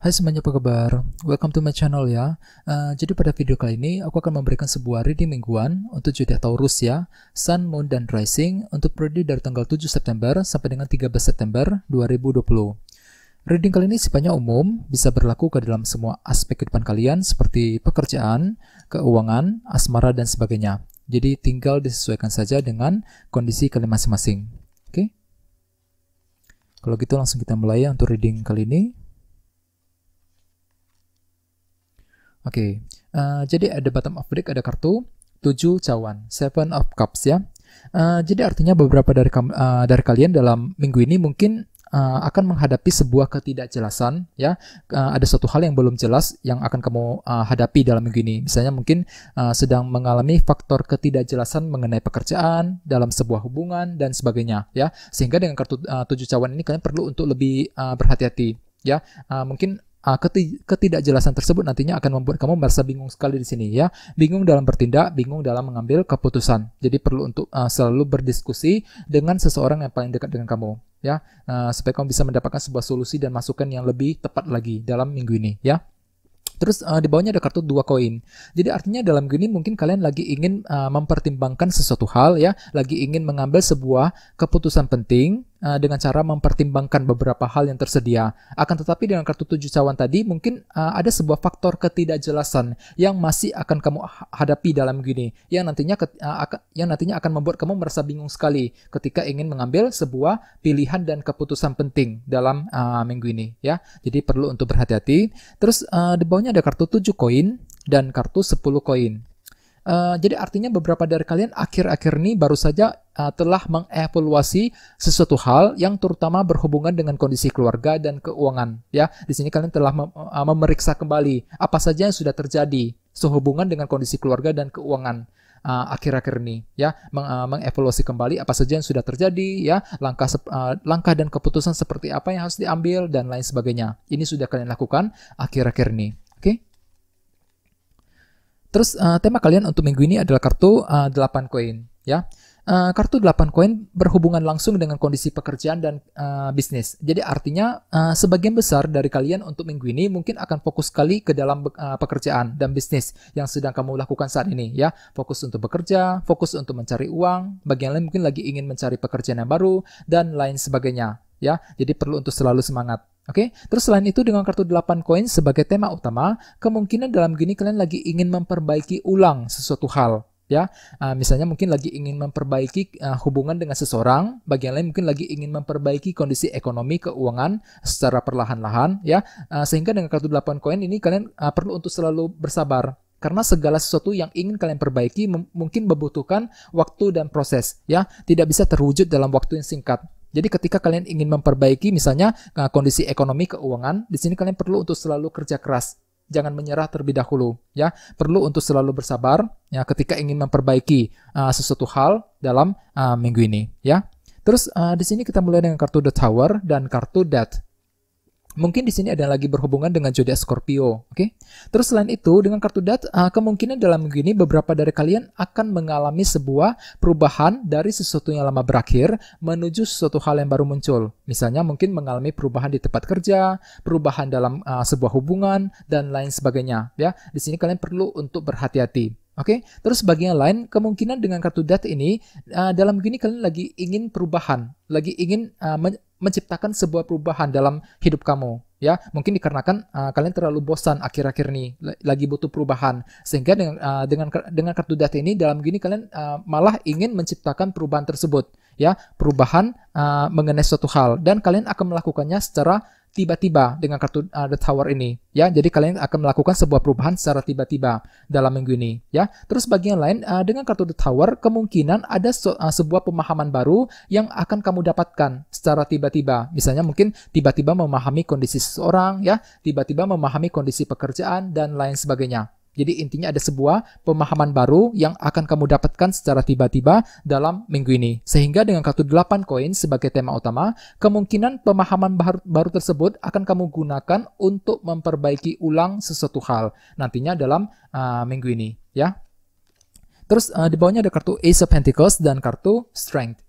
Hai semuanya apa kabar? Welcome to my channel ya. Uh, jadi pada video kali ini aku akan memberikan sebuah reading mingguan untuk zodiak Taurus ya, Sun, Moon dan Rising untuk periode dari tanggal 7 September sampai dengan 13 September 2020. Reading kali ini sifatnya umum, bisa berlaku ke dalam semua aspek kehidupan kalian seperti pekerjaan, keuangan, asmara dan sebagainya. Jadi tinggal disesuaikan saja dengan kondisi kalian masing-masing. Oke? Okay? Kalau gitu langsung kita mulai ya untuk reading kali ini. Oke, okay. uh, eh, jadi ada bottom of deck ada kartu 7 cawan, seven of cups ya. Uh, jadi artinya beberapa dari uh, dari kalian dalam minggu ini mungkin uh, akan menghadapi sebuah ketidakjelasan ya. Uh, ada satu hal yang belum jelas yang akan kamu uh, hadapi dalam minggu ini. Misalnya mungkin uh, sedang mengalami faktor ketidakjelasan mengenai pekerjaan, dalam sebuah hubungan dan sebagainya ya. Sehingga dengan kartu uh, 7 cawan ini kalian perlu untuk lebih uh, berhati-hati ya. Uh, mungkin uh, ketidakjelasan tersebut nantinya akan membuat kamu merasa bingung sekali di sini ya. Bingung dalam bertindak, bingung dalam mengambil keputusan. Jadi perlu untuk uh, selalu berdiskusi dengan seseorang yang paling dekat dengan kamu ya uh, supaya kamu bisa mendapatkan sebuah solusi dan masukan yang lebih tepat lagi dalam minggu ini ya. Terus uh, di bawahnya ada kartu dua koin. Jadi artinya dalam gini mungkin kalian lagi ingin uh, mempertimbangkan sesuatu hal ya, lagi ingin mengambil sebuah keputusan penting Eh, dengan cara mempertimbangkan beberapa hal yang tersedia. Akan tetapi dengan kartu tujuh cawan tadi mungkin uh, ada sebuah faktor ketidakjelasan yang masih akan kamu hadapi dalam gini, yang nantinya ke, uh, eh, akan, yang nantinya akan membuat kamu merasa bingung sekali ketika ingin mengambil sebuah pilihan dan keputusan penting dalam uh, minggu ini ya. Jadi perlu untuk berhati-hati. Terus uh, di bawahnya ada kartu tujuh koin dan kartu 10 koin. Eh, jadi artinya beberapa dari kalian akhir-akhir ini baru saja uh, telah mengevaluasi sesuatu hal yang terutama berhubungan dengan kondisi keluarga dan keuangan ya. Di sini kalian telah mem uh, memeriksa kembali apa saja yang sudah terjadi sehubungan dengan kondisi keluarga dan keuangan akhir-akhir uh, ini ya meng, uh, mengevaluasi kembali apa saja yang sudah terjadi ya langkah uh, langkah dan keputusan seperti apa yang harus diambil dan lain sebagainya ini sudah kalian lakukan akhir-akhir ini oke okay? Terus uh, tema kalian untuk minggu ini adalah kartu uh, eh, 8 koin ya. Uh, kartu 8 koin berhubungan langsung dengan kondisi pekerjaan dan uh, bisnis. Jadi artinya uh, sebagian besar dari kalian untuk minggu ini mungkin akan fokus sekali ke dalam uh, pekerjaan dan bisnis yang sedang kamu lakukan saat ini ya. Fokus untuk bekerja, fokus untuk mencari uang, bagian lain mungkin lagi ingin mencari pekerjaan yang baru dan lain sebagainya ya. Jadi perlu untuk selalu semangat. Oke, okay? terus selain itu dengan kartu 8 koin sebagai tema utama, kemungkinan dalam gini kalian lagi ingin memperbaiki ulang sesuatu hal ya. Ah, misalnya mungkin lagi ingin memperbaiki ah, hubungan dengan seseorang, bagian lain mungkin lagi ingin memperbaiki kondisi ekonomi keuangan secara perlahan-lahan ya. Ah, sehingga dengan kartu 8 koin ini kalian perlu untuk selalu bersabar karena segala sesuatu yang ingin kalian perbaiki mungkin membutuhkan waktu dan proses ya, tidak bisa terwujud dalam waktu yang singkat. Jadi ketika kalian ingin memperbaiki misalnya eh, kondisi ekonomi keuangan, di sini kalian perlu untuk selalu kerja keras. Jangan menyerah terlebih dahulu, ya. Perlu untuk selalu bersabar, ya. Ketika ingin memperbaiki uh, sesuatu hal dalam uh, minggu ini, ya. Terus uh, di sini kita mulai dengan kartu The Tower dan kartu Death. Mungkin di sini ada lagi berhubungan dengan zodiak Scorpio, oke? Okay? Terus selain itu, dengan kartu dat, eh, kemungkinan dalam minggu beberapa dari kalian akan mengalami sebuah perubahan dari sesuatu yang lama berakhir menuju sesuatu hal yang baru muncul. Misalnya mungkin mengalami perubahan di tempat kerja, perubahan dalam uh, sebuah hubungan dan lain sebagainya, ya. Di sini kalian perlu untuk berhati-hati. Oke, okay? terus bagian lain kemungkinan dengan kartu debt ini uh, dalam gini kalian lagi ingin perubahan, lagi ingin uh, men menciptakan sebuah perubahan dalam hidup kamu, ya. Mungkin dikarenakan uh, kalian terlalu bosan akhir-akhir ini, lagi butuh perubahan, sehingga dengan uh, dengan dengan kartu debt ini dalam gini kalian uh, malah ingin menciptakan perubahan tersebut, ya, perubahan uh, mengenai suatu hal dan kalian akan melakukannya secara tiba-tiba dengan kartu uh, The Tower ini ya. Jadi kalian akan melakukan sebuah perubahan secara tiba-tiba dalam minggu ini ya. Terus bagian lain uh, dengan kartu The Tower kemungkinan ada so, uh, sebuah pemahaman baru yang akan kamu dapatkan secara tiba-tiba. Misalnya mungkin tiba-tiba memahami kondisi seseorang ya, tiba-tiba memahami kondisi pekerjaan dan lain sebagainya. Jadi intinya ada sebuah pemahaman baru yang akan kamu dapatkan secara tiba-tiba dalam minggu ini. Sehingga dengan kartu 8 koin sebagai tema utama, kemungkinan pemahaman baru, baru tersebut akan kamu gunakan untuk memperbaiki ulang sesuatu hal nantinya dalam uh, minggu ini, ya. Terus uh, di bawahnya ada kartu Ace of Pentacles dan kartu Strength.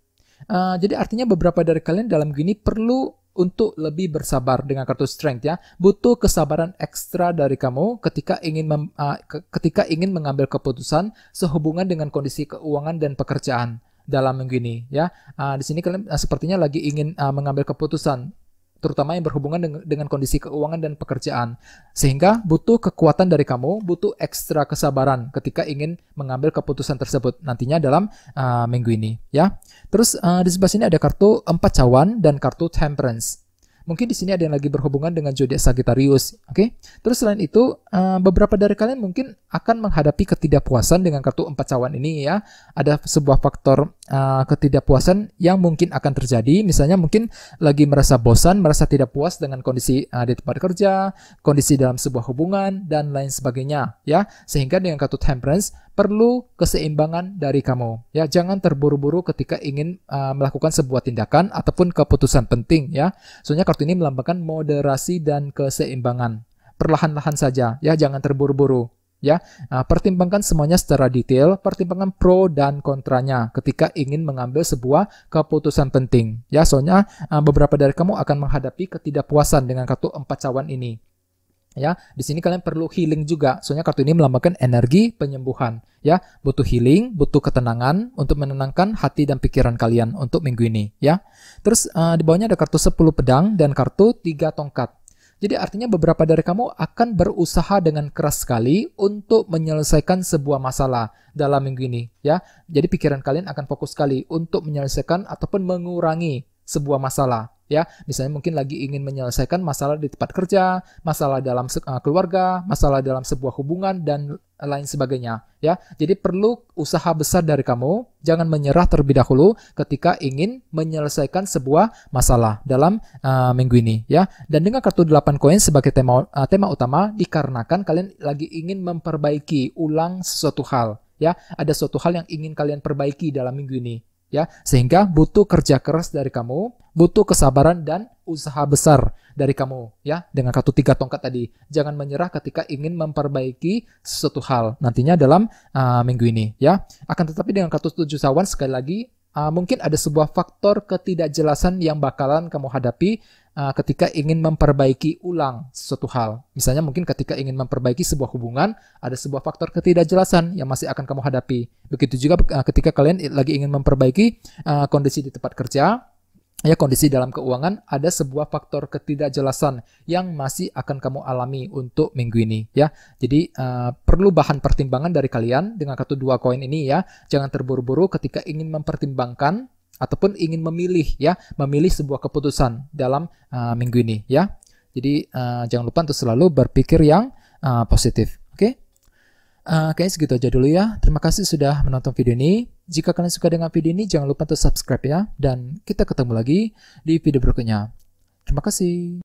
Uh, jadi artinya beberapa dari kalian dalam gini perlu untuk lebih bersabar dengan kartu strength ya. Butuh kesabaran ekstra dari kamu ketika ingin mem, uh, ke, ketika ingin mengambil keputusan sehubungan dengan kondisi keuangan dan pekerjaan dalam minggu ini ya. Uh, di sini kalian uh, sepertinya lagi ingin uh, mengambil keputusan terutama yang berhubungan dengan, dengan kondisi keuangan dan pekerjaan. Sehingga butuh kekuatan dari kamu, butuh ekstra kesabaran ketika ingin mengambil keputusan tersebut nantinya dalam uh, minggu ini, ya. Terus uh, di sebelah sini ada kartu empat cawan dan kartu temperance. Mungkin di sini ada yang lagi berhubungan dengan zodiak Sagittarius, oke? Okay? Terus selain itu, eh, beberapa dari kalian mungkin akan menghadapi ketidakpuasan dengan kartu empat cawan ini ya. Ada sebuah faktor eh, ketidakpuasan yang mungkin akan terjadi, misalnya mungkin lagi merasa bosan, merasa tidak puas dengan kondisi eh, di tempat kerja, kondisi dalam sebuah hubungan dan lain sebagainya, ya. Sehingga dengan kartu Temperance perlu keseimbangan dari kamu. Ya, jangan terburu-buru ketika ingin melakukan sebuah tindakan ataupun keputusan penting ya. Soalnya kartu ini melambangkan moderasi dan keseimbangan. Perlahan-lahan saja, ya, jangan terburu-buru. Ya, nah, pertimbangkan semuanya secara detail, pertimbangkan pro dan kontranya ketika ingin mengambil sebuah keputusan penting. Ya, soalnya ah, beberapa dari kamu akan menghadapi ketidakpuasan dengan kartu empat cawan ini. Ya, di sini kalian perlu healing juga. Soalnya kartu ini melambangkan energi penyembuhan, ya. Butuh healing, butuh ketenangan untuk menenangkan hati dan pikiran kalian untuk minggu ini, ya. Terus uh, di bawahnya ada kartu 10 pedang dan kartu 3 tongkat. Jadi artinya beberapa dari kamu akan berusaha dengan keras sekali untuk menyelesaikan sebuah masalah dalam minggu ini ya. Jadi pikiran kalian akan fokus sekali untuk menyelesaikan ataupun mengurangi sebuah masalah ya misalnya mungkin lagi ingin menyelesaikan masalah di tempat kerja masalah dalam eh, keluarga masalah dalam sebuah hubungan dan lain sebagainya ya jadi perlu usaha besar dari kamu jangan menyerah terlebih dahulu ketika ingin menyelesaikan sebuah masalah dalam uh, minggu ini ya dan dengan kartu 8 koin sebagai tema uh, tema utama dikarenakan kalian lagi ingin memperbaiki ulang sesuatu hal ya ada suatu hal yang ingin kalian perbaiki dalam minggu ini ya sehingga butuh kerja keras dari kamu butuh kesabaran dan usaha besar dari kamu ya dengan kartu tiga tongkat tadi jangan menyerah ketika ingin memperbaiki sesuatu hal nantinya dalam uh, minggu ini ya akan tetapi dengan kartu tujuh sawan sekali lagi uh, mungkin ada sebuah faktor ketidakjelasan yang bakalan kamu hadapi uh, ketika ingin memperbaiki ulang suatu hal. Misalnya mungkin ketika ingin memperbaiki sebuah hubungan, ada sebuah faktor ketidakjelasan yang masih akan kamu hadapi. Begitu juga uh, ketika kalian lagi ingin memperbaiki uh, kondisi di tempat kerja, ya kondisi dalam keuangan ada sebuah faktor ketidakjelasan yang masih akan kamu alami untuk minggu ini ya. Jadi uh, perlu bahan pertimbangan dari kalian dengan kartu dua koin ini ya. Jangan terburu-buru ketika ingin mempertimbangkan ataupun ingin memilih ya, memilih sebuah keputusan dalam uh, minggu ini ya. Jadi uh, jangan lupa untuk selalu berpikir yang uh, positif. Uh, segitu aja dulu ya. Terima kasih sudah menonton video ini. Jika kalian suka dengan video ini, jangan lupa untuk subscribe ya. Dan kita ketemu lagi di video berikutnya. Terima kasih.